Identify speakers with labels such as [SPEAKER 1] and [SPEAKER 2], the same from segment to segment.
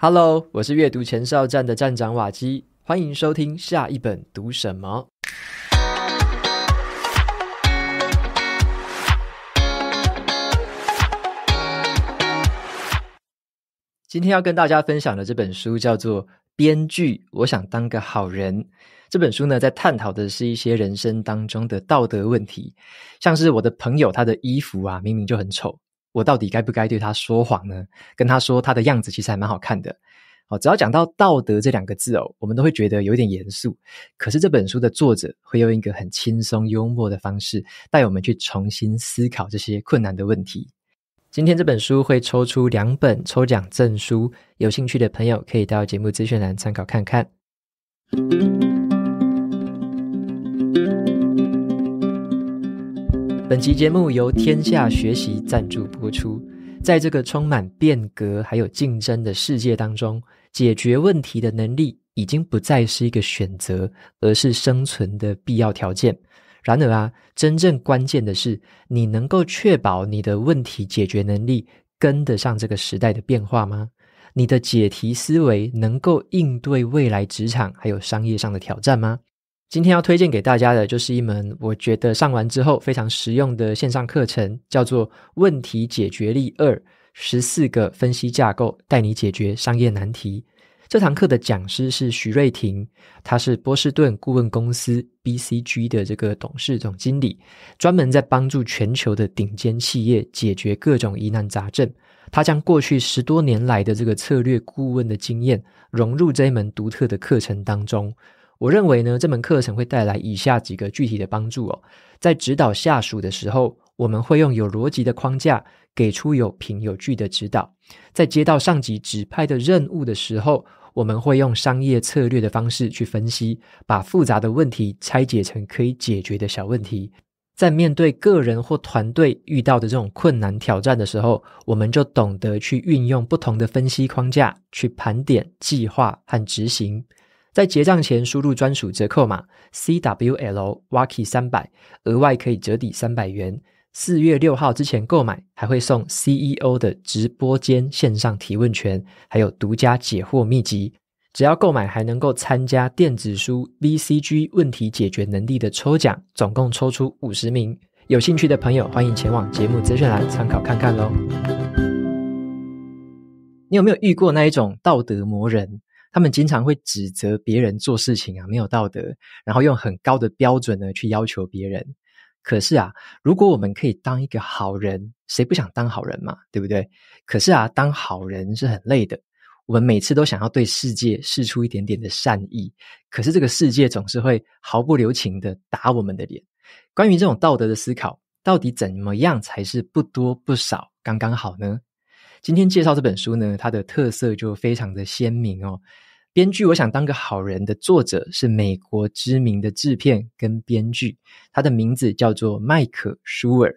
[SPEAKER 1] Hello，我是阅读前哨站的站长瓦基，欢迎收听下一本读什么。今天要跟大家分享的这本书叫做《编剧我想当个好人》。这本书呢，在探讨的是一些人生当中的道德问题，像是我的朋友他的衣服啊，明明就很丑。我到底该不该对他说谎呢？跟他说他的样子其实还蛮好看的。好，只要讲到道德这两个字哦，我们都会觉得有点严肃。可是这本书的作者会用一个很轻松幽默的方式，带我们去重新思考这些困难的问题。今天这本书会抽出两本抽奖证书，有兴趣的朋友可以到节目资讯栏参考看看。本期节目由天下学习赞助播出。在这个充满变革还有竞争的世界当中，解决问题的能力已经不再是一个选择，而是生存的必要条件。然而啊，真正关键的是，你能够确保你的问题解决能力跟得上这个时代的变化吗？你的解题思维能够应对未来职场还有商业上的挑战吗？今天要推荐给大家的就是一门我觉得上完之后非常实用的线上课程，叫做《问题解决力二十四个分析架构》，带你解决商业难题。这堂课的讲师是徐瑞婷，他是波士顿顾问公司 BCG 的这个董事总经理，专门在帮助全球的顶尖企业解决各种疑难杂症。他将过去十多年来的这个策略顾问的经验融入这一门独特的课程当中。我认为呢，这门课程会带来以下几个具体的帮助哦。在指导下属的时候，我们会用有逻辑的框架给出有凭有据的指导；在接到上级指派的任务的时候，我们会用商业策略的方式去分析，把复杂的问题拆解成可以解决的小问题；在面对个人或团队遇到的这种困难挑战的时候，我们就懂得去运用不同的分析框架去盘点、计划和执行。在结账前输入专属折扣码 C W L w a k i 三百，额外可以折抵三百元。四月六号之前购买，还会送 CEO 的直播间线上提问权，还有独家解惑秘籍。只要购买，还能够参加电子书 v C G 问题解决能力的抽奖，总共抽出五十名。有兴趣的朋友，欢迎前往节目资讯栏参考看看喽。你有没有遇过那一种道德磨人？他们经常会指责别人做事情啊没有道德，然后用很高的标准呢去要求别人。可是啊，如果我们可以当一个好人，谁不想当好人嘛？对不对？可是啊，当好人是很累的。我们每次都想要对世界施出一点点的善意，可是这个世界总是会毫不留情的打我们的脸。关于这种道德的思考，到底怎么样才是不多不少，刚刚好呢？今天介绍这本书呢，它的特色就非常的鲜明哦。编剧我想当个好人的作者是美国知名的制片跟编剧，他的名字叫做迈克舒尔。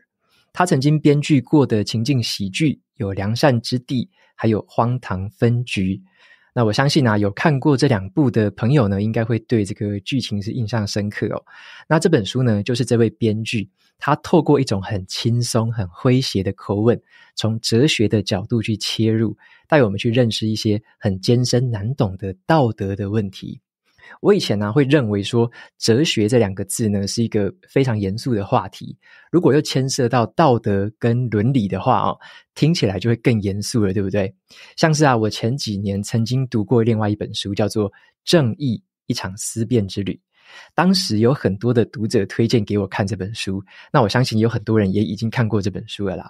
[SPEAKER 1] 他曾经编剧过的情景喜剧有《良善之地》，还有《荒唐分局》。那我相信啊，有看过这两部的朋友呢，应该会对这个剧情是印象深刻哦。那这本书呢，就是这位编剧，他透过一种很轻松、很诙谐的口吻，从哲学的角度去切入，带我们去认识一些很艰深难懂的道德的问题。我以前呢会认为说哲学这两个字呢是一个非常严肃的话题，如果又牵涉到道德跟伦理的话哦，听起来就会更严肃了，对不对？像是啊，我前几年曾经读过另外一本书，叫做《正义：一场思辨之旅》，当时有很多的读者推荐给我看这本书，那我相信有很多人也已经看过这本书了啦。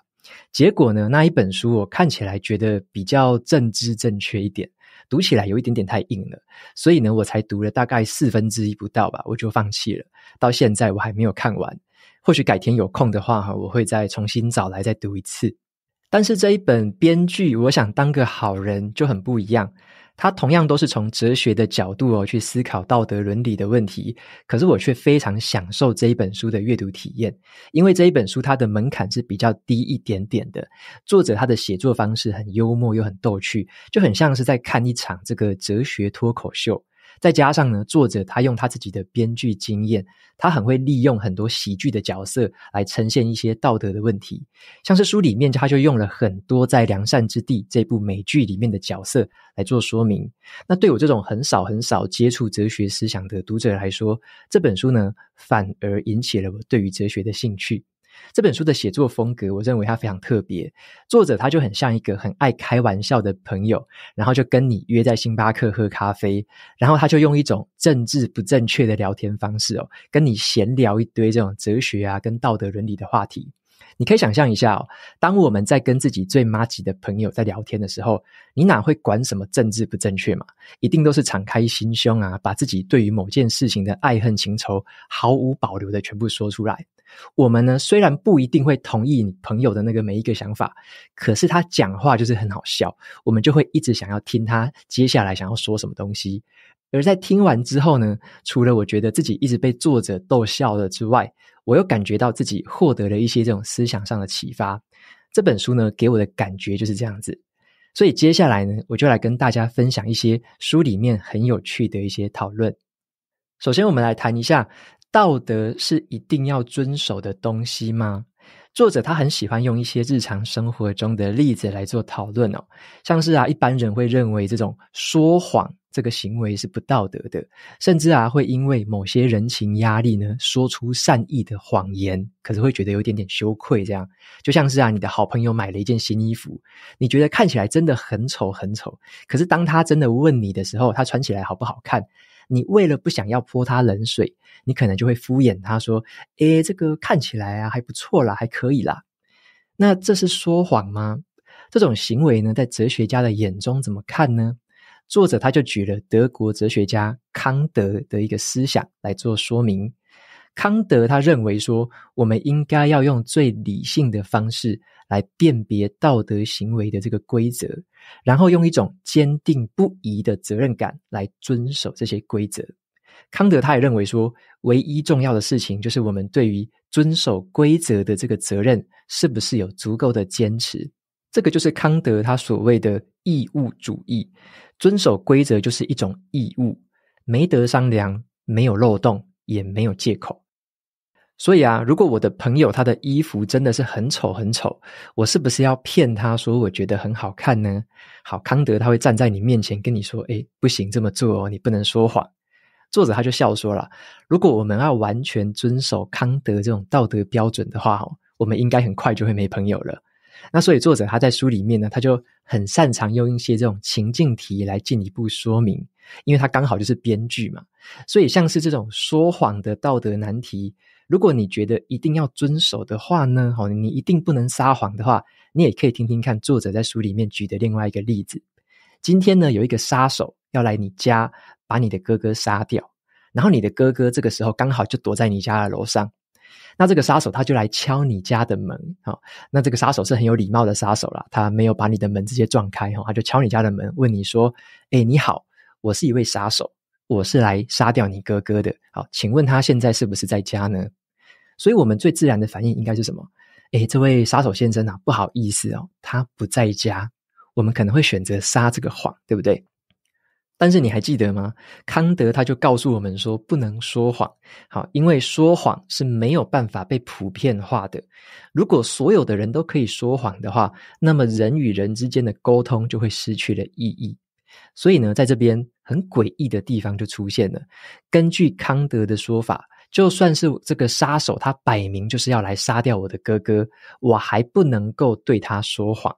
[SPEAKER 1] 结果呢，那一本书我看起来觉得比较正知正确一点。读起来有一点点太硬了，所以呢，我才读了大概四分之一不到吧，我就放弃了。到现在我还没有看完，或许改天有空的话哈，我会再重新找来再读一次。但是这一本编剧，我想当个好人就很不一样。他同样都是从哲学的角度哦去思考道德伦理的问题，可是我却非常享受这一本书的阅读体验，因为这一本书它的门槛是比较低一点点的，作者他的写作方式很幽默又很逗趣，就很像是在看一场这个哲学脱口秀。再加上呢，作者他用他自己的编剧经验，他很会利用很多喜剧的角色来呈现一些道德的问题。像是书里面，他就用了很多在《良善之地》这部美剧里面的角色来做说明。那对我这种很少很少接触哲学思想的读者来说，这本书呢，反而引起了我对于哲学的兴趣。这本书的写作风格，我认为它非常特别。作者他就很像一个很爱开玩笑的朋友，然后就跟你约在星巴克喝咖啡，然后他就用一种政治不正确的聊天方式哦，跟你闲聊一堆这种哲学啊、跟道德伦理的话题。你可以想象一下哦，当我们在跟自己最妈级的朋友在聊天的时候，你哪会管什么政治不正确嘛？一定都是敞开心胸啊，把自己对于某件事情的爱恨情仇毫无保留的全部说出来。我们呢，虽然不一定会同意你朋友的那个每一个想法，可是他讲话就是很好笑，我们就会一直想要听他接下来想要说什么东西。而在听完之后呢，除了我觉得自己一直被作者逗笑了之外，我又感觉到自己获得了一些这种思想上的启发。这本书呢，给我的感觉就是这样子。所以接下来呢，我就来跟大家分享一些书里面很有趣的一些讨论。首先，我们来谈一下。道德是一定要遵守的东西吗？作者他很喜欢用一些日常生活中的例子来做讨论哦，像是啊，一般人会认为这种说谎这个行为是不道德的，甚至啊，会因为某些人情压力呢，说出善意的谎言，可是会觉得有点点羞愧。这样就像是啊，你的好朋友买了一件新衣服，你觉得看起来真的很丑很丑，可是当他真的问你的时候，他穿起来好不好看？你为了不想要泼他冷水，你可能就会敷衍他说：“哎，这个看起来啊还不错啦，还可以啦。”那这是说谎吗？这种行为呢，在哲学家的眼中怎么看呢？作者他就举了德国哲学家康德的一个思想来做说明。康德他认为说，我们应该要用最理性的方式。来辨别道德行为的这个规则，然后用一种坚定不移的责任感来遵守这些规则。康德他也认为说，唯一重要的事情就是我们对于遵守规则的这个责任是不是有足够的坚持。这个就是康德他所谓的义务主义，遵守规则就是一种义务，没得商量，没有漏洞，也没有借口。所以啊，如果我的朋友他的衣服真的是很丑很丑，我是不是要骗他说我觉得很好看呢？好，康德他会站在你面前跟你说：“哎，不行，这么做哦，你不能说谎。”作者他就笑说了：“如果我们要完全遵守康德这种道德标准的话我们应该很快就会没朋友了。”那所以作者他在书里面呢，他就很擅长用一些这种情境题来进一步说明，因为他刚好就是编剧嘛，所以像是这种说谎的道德难题。如果你觉得一定要遵守的话呢，好，你一定不能撒谎的话，你也可以听听看作者在书里面举的另外一个例子。今天呢，有一个杀手要来你家把你的哥哥杀掉，然后你的哥哥这个时候刚好就躲在你家的楼上。那这个杀手他就来敲你家的门，哦，那这个杀手是很有礼貌的杀手了，他没有把你的门直接撞开，哈，他就敲你家的门，问你说：“哎，你好，我是一位杀手，我是来杀掉你哥哥的，好，请问他现在是不是在家呢？”所以我们最自然的反应应该是什么？哎，这位杀手先生啊，不好意思哦，他不在家。我们可能会选择撒这个谎，对不对？但是你还记得吗？康德他就告诉我们说，不能说谎。好，因为说谎是没有办法被普遍化的。如果所有的人都可以说谎的话，那么人与人之间的沟通就会失去了意义。所以呢，在这边很诡异的地方就出现了。根据康德的说法。就算是这个杀手，他摆明就是要来杀掉我的哥哥，我还不能够对他说谎。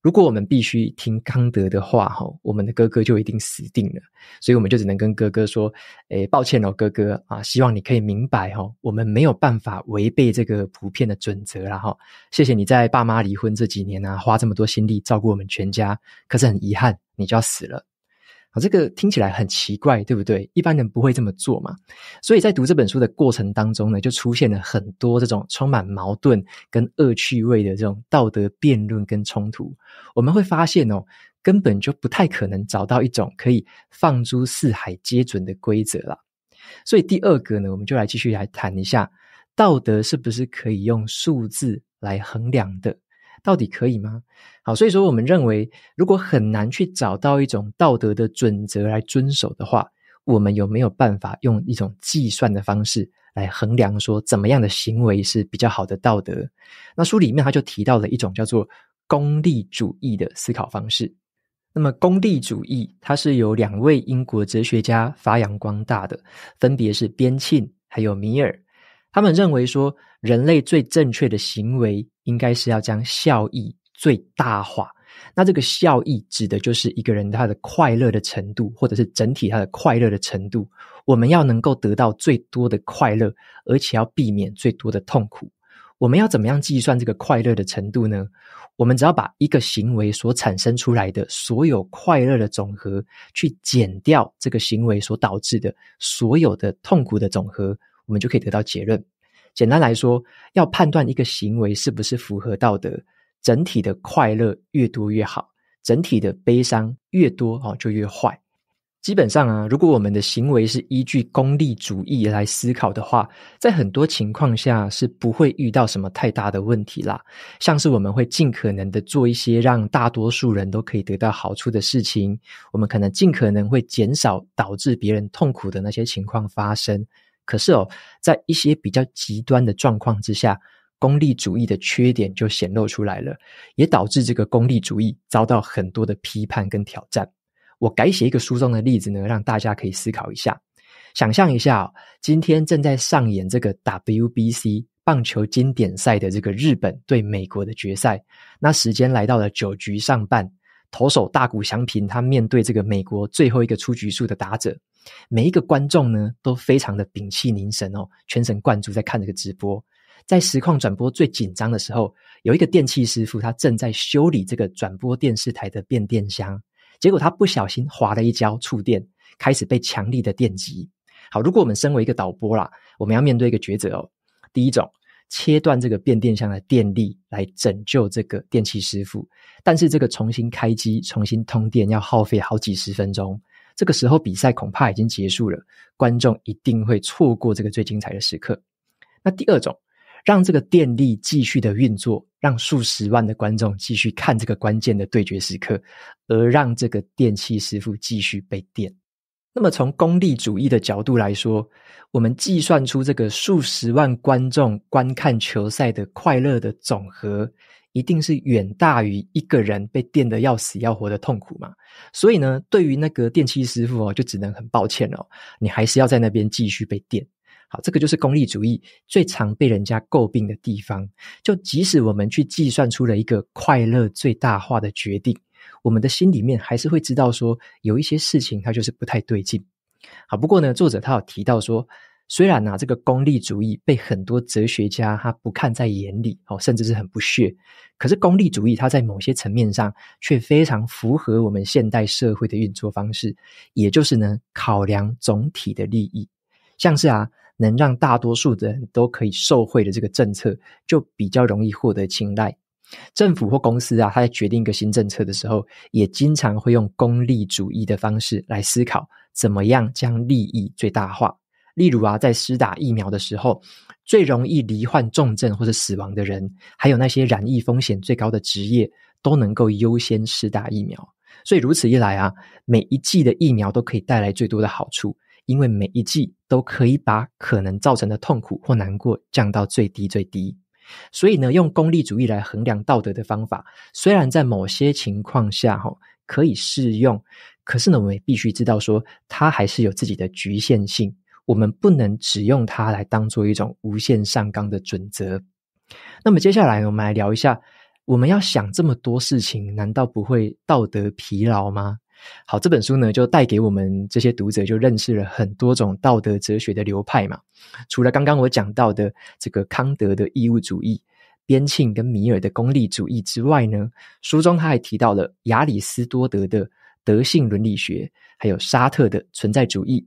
[SPEAKER 1] 如果我们必须听康德的话，哈，我们的哥哥就一定死定了。所以我们就只能跟哥哥说：“诶，抱歉哦，哥哥啊，希望你可以明白，哦，我们没有办法违背这个普遍的准则了，哈。谢谢你在爸妈离婚这几年呢，花这么多心力照顾我们全家。可是很遗憾，你就要死了。”啊，这个听起来很奇怪，对不对？一般人不会这么做嘛。所以在读这本书的过程当中呢，就出现了很多这种充满矛盾跟恶趣味的这种道德辩论跟冲突。我们会发现哦，根本就不太可能找到一种可以放诸四海皆准的规则了。所以第二个呢，我们就来继续来谈一下，道德是不是可以用数字来衡量的？到底可以吗？好，所以说我们认为，如果很难去找到一种道德的准则来遵守的话，我们有没有办法用一种计算的方式来衡量，说怎么样的行为是比较好的道德？那书里面他就提到了一种叫做功利主义的思考方式。那么功利主义，它是由两位英国哲学家发扬光大的，分别是边沁还有米尔。他们认为说，人类最正确的行为应该是要将效益最大化。那这个效益指的就是一个人他的快乐的程度，或者是整体他的快乐的程度。我们要能够得到最多的快乐，而且要避免最多的痛苦。我们要怎么样计算这个快乐的程度呢？我们只要把一个行为所产生出来的所有快乐的总和，去减掉这个行为所导致的所有的痛苦的总和。我们就可以得到结论。简单来说，要判断一个行为是不是符合道德，整体的快乐越多越好，整体的悲伤越多啊就越坏。基本上啊，如果我们的行为是依据功利主义来思考的话，在很多情况下是不会遇到什么太大的问题啦。像是我们会尽可能的做一些让大多数人都可以得到好处的事情，我们可能尽可能会减少导致别人痛苦的那些情况发生。可是哦，在一些比较极端的状况之下，功利主义的缺点就显露出来了，也导致这个功利主义遭到很多的批判跟挑战。我改写一个书中的例子呢，让大家可以思考一下。想象一下，今天正在上演这个 WBC 棒球经典赛的这个日本对美国的决赛，那时间来到了九局上半，投手大谷翔平他面对这个美国最后一个出局数的打者。每一个观众呢，都非常的屏气凝神哦，全神贯注在看这个直播。在实况转播最紧张的时候，有一个电器师傅他正在修理这个转播电视台的变电箱，结果他不小心滑了一跤，触电，开始被强力的电击。好，如果我们身为一个导播啦，我们要面对一个抉择哦。第一种，切断这个变电箱的电力，来拯救这个电器师傅，但是这个重新开机、重新通电要耗费好几十分钟。这个时候比赛恐怕已经结束了，观众一定会错过这个最精彩的时刻。那第二种，让这个电力继续的运作，让数十万的观众继续看这个关键的对决时刻，而让这个电器师傅继续被电。那么从功利主义的角度来说，我们计算出这个数十万观众观看球赛的快乐的总和。一定是远大于一个人被电得要死要活的痛苦嘛？所以呢，对于那个电器师傅哦，就只能很抱歉哦，你还是要在那边继续被电。好，这个就是功利主义最常被人家诟病的地方。就即使我们去计算出了一个快乐最大化的决定，我们的心里面还是会知道说有一些事情它就是不太对劲。好，不过呢，作者他有提到说。虽然呢，这个功利主义被很多哲学家他不看在眼里哦，甚至是很不屑。可是功利主义它在某些层面上却非常符合我们现代社会的运作方式，也就是呢考量总体的利益，像是啊能让大多数的人都可以受惠的这个政策，就比较容易获得青睐。政府或公司啊，他在决定一个新政策的时候，也经常会用功利主义的方式来思考，怎么样将利益最大化。例如啊，在施打疫苗的时候，最容易罹患重症或者死亡的人，还有那些染疫风险最高的职业，都能够优先施打疫苗。所以如此一来啊，每一剂的疫苗都可以带来最多的好处，因为每一剂都可以把可能造成的痛苦或难过降到最低最低。所以呢，用功利主义来衡量道德的方法，虽然在某些情况下哦、可以适用，可是呢，我们必须知道说，它还是有自己的局限性。我们不能只用它来当做一种无限上纲的准则。那么接下来，我们来聊一下，我们要想这么多事情，难道不会道德疲劳吗？好，这本书呢，就带给我们这些读者，就认识了很多种道德哲学的流派嘛。除了刚刚我讲到的这个康德的义务主义、边沁跟米尔的功利主义之外呢，书中他还提到了亚里斯多德的德性伦理学，还有沙特的存在主义。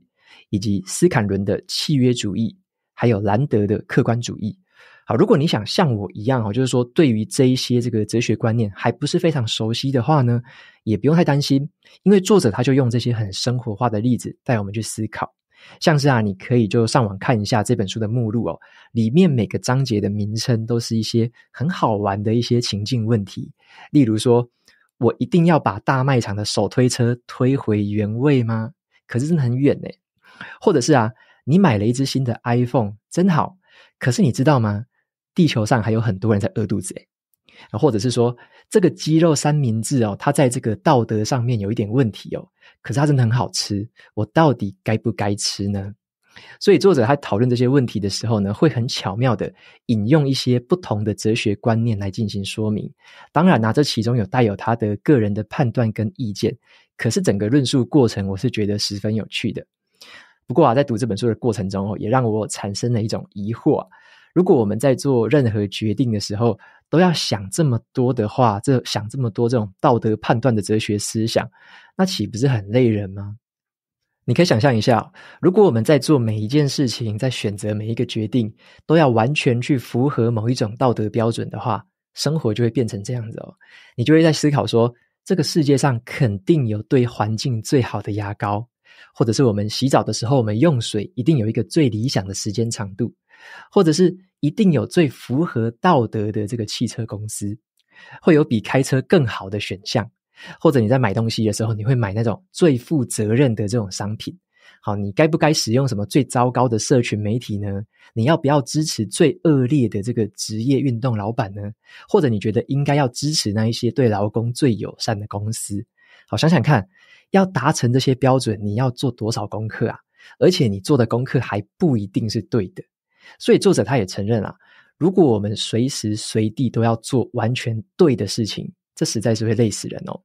[SPEAKER 1] 以及斯坎伦的契约主义，还有兰德的客观主义。好，如果你想像我一样哈，就是说对于这一些这个哲学观念还不是非常熟悉的话呢，也不用太担心，因为作者他就用这些很生活化的例子带我们去思考。像是啊，你可以就上网看一下这本书的目录哦，里面每个章节的名称都是一些很好玩的一些情境问题。例如说，我一定要把大卖场的手推车推回原位吗？可是真的很远呢。或者是啊，你买了一只新的 iPhone，真好。可是你知道吗？地球上还有很多人在饿肚子诶。或者是说，这个鸡肉三明治哦，它在这个道德上面有一点问题哦。可是它真的很好吃，我到底该不该吃呢？所以作者在讨论这些问题的时候呢，会很巧妙的引用一些不同的哲学观念来进行说明。当然，拿这其中有带有他的个人的判断跟意见。可是整个论述过程，我是觉得十分有趣的。不过啊，在读这本书的过程中哦，也让我产生了一种疑惑：如果我们在做任何决定的时候都要想这么多的话，这想这么多这种道德判断的哲学思想，那岂不是很累人吗？你可以想象一下，如果我们在做每一件事情、在选择每一个决定，都要完全去符合某一种道德标准的话，生活就会变成这样子哦。你就会在思考说，这个世界上肯定有对环境最好的牙膏。或者是我们洗澡的时候，我们用水一定有一个最理想的时间长度，或者是一定有最符合道德的这个汽车公司，会有比开车更好的选项。或者你在买东西的时候，你会买那种最负责任的这种商品。好，你该不该使用什么最糟糕的社群媒体呢？你要不要支持最恶劣的这个职业运动老板呢？或者你觉得应该要支持那一些对劳工最友善的公司？好，想想看，要达成这些标准，你要做多少功课啊？而且你做的功课还不一定是对的。所以作者他也承认啊，如果我们随时随地都要做完全对的事情，这实在是会累死人哦。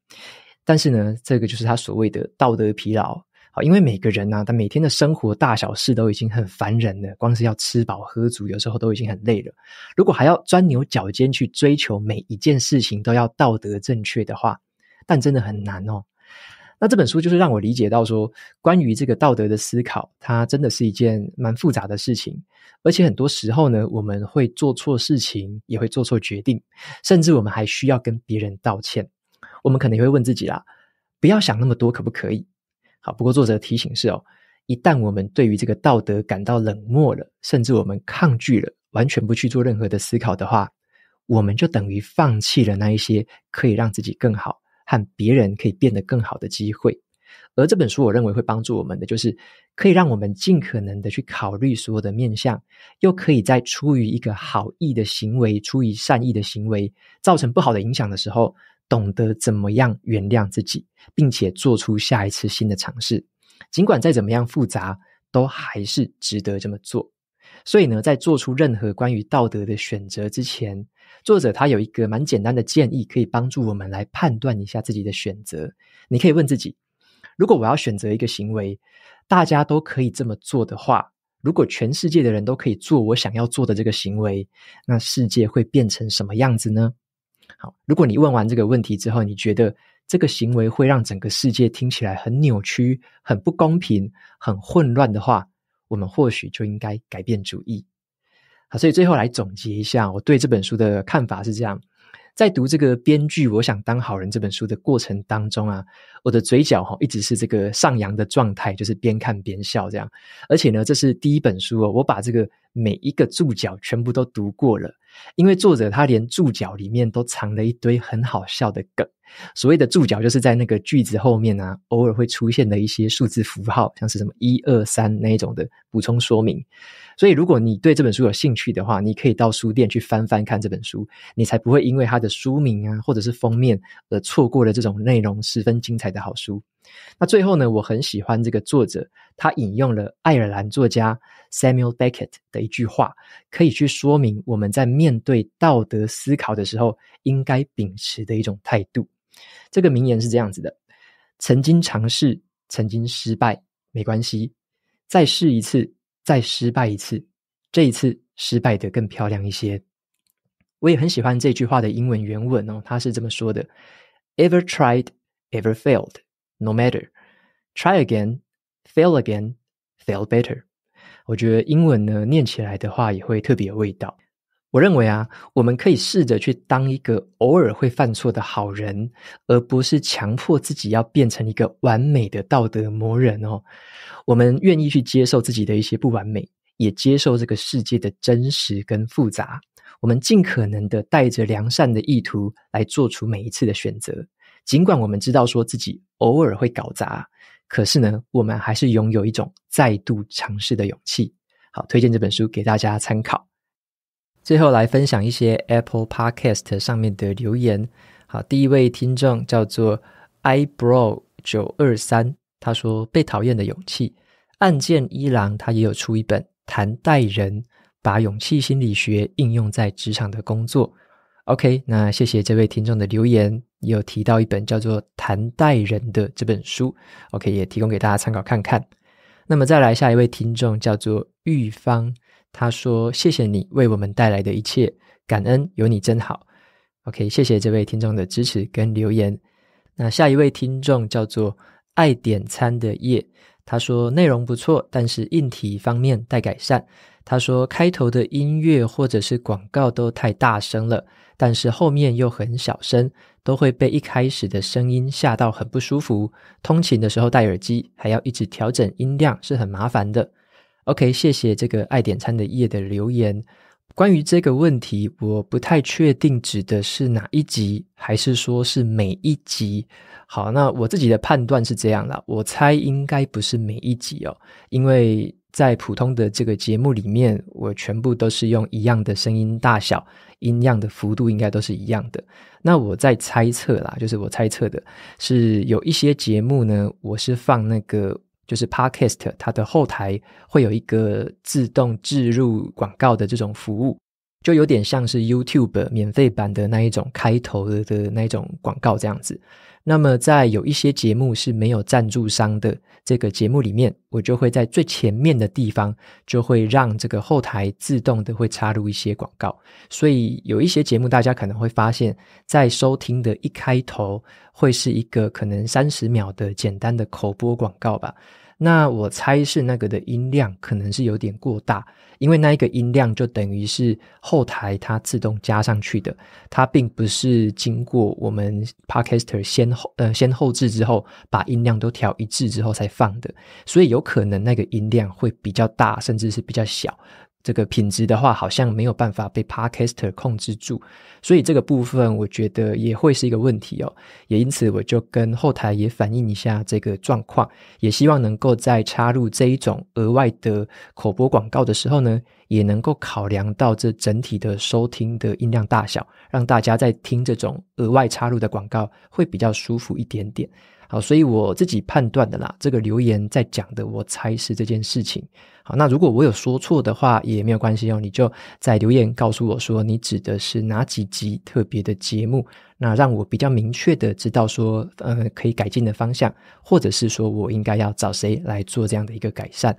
[SPEAKER 1] 但是呢，这个就是他所谓的道德疲劳好，因为每个人呢，他每天的生活大小事都已经很烦人了，光是要吃饱喝足，有时候都已经很累了。如果还要钻牛角尖去追求每一件事情都要道德正确的话，但真的很难哦。那这本书就是让我理解到，说关于这个道德的思考，它真的是一件蛮复杂的事情。而且很多时候呢，我们会做错事情，也会做错决定，甚至我们还需要跟别人道歉。我们可能也会问自己啦：不要想那么多，可不可以？好，不过作者提醒是哦，一旦我们对于这个道德感到冷漠了，甚至我们抗拒了，完全不去做任何的思考的话，我们就等于放弃了那一些可以让自己更好。和别人可以变得更好的机会，而这本书我认为会帮助我们的，就是可以让我们尽可能的去考虑所有的面向，又可以在出于一个好意的行为、出于善意的行为造成不好的影响的时候，懂得怎么样原谅自己，并且做出下一次新的尝试。尽管再怎么样复杂，都还是值得这么做。所以呢，在做出任何关于道德的选择之前，作者他有一个蛮简单的建议，可以帮助我们来判断一下自己的选择。你可以问自己：如果我要选择一个行为，大家都可以这么做的话，如果全世界的人都可以做我想要做的这个行为，那世界会变成什么样子呢？好，如果你问完这个问题之后，你觉得这个行为会让整个世界听起来很扭曲、很不公平、很混乱的话，我们或许就应该改变主意。好，所以最后来总结一下我对这本书的看法是这样：在读这个《编剧我想当好人》这本书的过程当中啊，我的嘴角哈一直是这个上扬的状态，就是边看边笑这样。而且呢，这是第一本书哦，我把这个。每一个注脚全部都读过了，因为作者他连注脚里面都藏了一堆很好笑的梗。所谓的注脚，就是在那个句子后面啊，偶尔会出现的一些数字符号，像是什么一二三那一种的补充说明。所以，如果你对这本书有兴趣的话，你可以到书店去翻翻看这本书，你才不会因为它的书名啊，或者是封面而错过了这种内容十分精彩的好书。那最后呢？我很喜欢这个作者，他引用了爱尔兰作家 Samuel Beckett 的一句话，可以去说明我们在面对道德思考的时候应该秉持的一种态度。这个名言是这样子的：曾经尝试，曾经失败，没关系，再试一次，再失败一次，这一次失败的更漂亮一些。我也很喜欢这句话的英文原文哦，他是这么说的：Ever tried, ever failed。No matter, try again, fail again, f a i l better. 我觉得英文呢念起来的话也会特别有味道。我认为啊，我们可以试着去当一个偶尔会犯错的好人，而不是强迫自己要变成一个完美的道德魔人哦。我们愿意去接受自己的一些不完美，也接受这个世界的真实跟复杂。我们尽可能的带着良善的意图来做出每一次的选择。尽管我们知道说自己偶尔会搞砸，可是呢，我们还是拥有一种再度尝试的勇气。好，推荐这本书给大家参考。最后来分享一些 Apple Podcast 上面的留言。好，第一位听众叫做 I Bro 九二三，他说：“被讨厌的勇气。”案件一郎他也有出一本谈待人，把勇气心理学应用在职场的工作。OK，那谢谢这位听众的留言，有提到一本叫做《谈代人》的这本书，OK，也提供给大家参考看看。那么再来下一位听众叫做玉芳，他说：“谢谢你为我们带来的一切，感恩有你真好。”OK，谢谢这位听众的支持跟留言。那下一位听众叫做爱点餐的叶。他说内容不错，但是硬体方面待改善。他说开头的音乐或者是广告都太大声了，但是后面又很小声，都会被一开始的声音吓到很不舒服。通勤的时候戴耳机还要一直调整音量是很麻烦的。OK，谢谢这个爱点餐的叶的留言。关于这个问题，我不太确定指的是哪一集，还是说是每一集？好，那我自己的判断是这样啦，我猜应该不是每一集哦，因为在普通的这个节目里面，我全部都是用一样的声音大小，音量的幅度应该都是一样的。那我在猜测啦，就是我猜测的是有一些节目呢，我是放那个。就是 Podcast 它的后台会有一个自动置入广告的这种服务，就有点像是 YouTube 免费版的那一种开头的的那种广告这样子。那么，在有一些节目是没有赞助商的这个节目里面，我就会在最前面的地方就会让这个后台自动的会插入一些广告。所以有一些节目，大家可能会发现，在收听的一开头会是一个可能三十秒的简单的口播广告吧。那我猜是那个的音量可能是有点过大，因为那一个音量就等于是后台它自动加上去的，它并不是经过我们 Podcaster 先后呃先后置之后把音量都调一致之后才放的，所以有可能那个音量会比较大，甚至是比较小。这个品质的话，好像没有办法被 Podcaster 控制住，所以这个部分我觉得也会是一个问题哦。也因此，我就跟后台也反映一下这个状况，也希望能够在插入这一种额外的口播广告的时候呢，也能够考量到这整体的收听的音量大小，让大家在听这种额外插入的广告会比较舒服一点点。好，所以我自己判断的啦，这个留言在讲的，我猜是这件事情。好，那如果我有说错的话，也没有关系哦，你就在留言告诉我说你指的是哪几集特别的节目，那让我比较明确的知道说，呃，可以改进的方向，或者是说我应该要找谁来做这样的一个改善。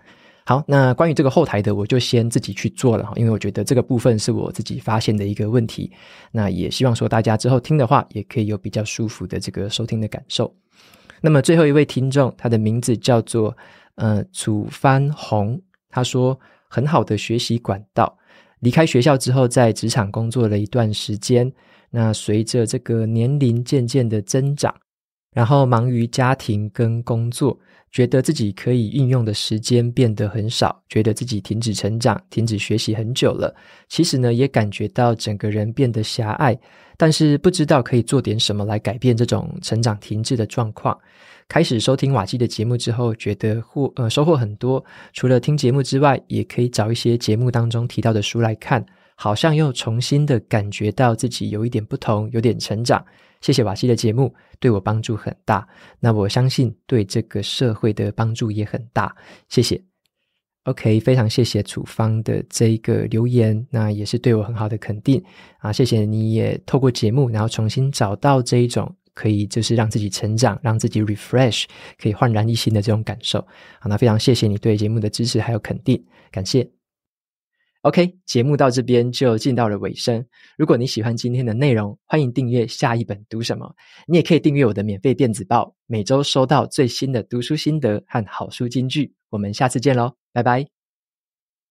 [SPEAKER 1] 好，那关于这个后台的，我就先自己去做了哈，因为我觉得这个部分是我自己发现的一个问题，那也希望说大家之后听的话，也可以有比较舒服的这个收听的感受。那么最后一位听众，他的名字叫做呃楚帆红，他说很好的学习管道，离开学校之后，在职场工作了一段时间，那随着这个年龄渐渐的增长，然后忙于家庭跟工作，觉得自己可以运用的时间变得很少，觉得自己停止成长、停止学习很久了，其实呢，也感觉到整个人变得狭隘。但是不知道可以做点什么来改变这种成长停滞的状况。开始收听瓦西的节目之后，觉得获呃收获很多。除了听节目之外，也可以找一些节目当中提到的书来看，好像又重新的感觉到自己有一点不同，有点成长。谢谢瓦西的节目，对我帮助很大。那我相信对这个社会的帮助也很大。谢谢。OK，非常谢谢处方的这个留言，那也是对我很好的肯定啊！谢谢你也透过节目，然后重新找到这一种可以就是让自己成长、让自己 refresh、可以焕然一新的这种感受。好，那非常谢谢你对节目的支持还有肯定，感谢。OK，节目到这边就进到了尾声。如果你喜欢今天的内容，欢迎订阅下一本读什么。你也可以订阅我的免费电子报，每周收到最新的读书心得和好书金句。我们下次见喽，拜拜。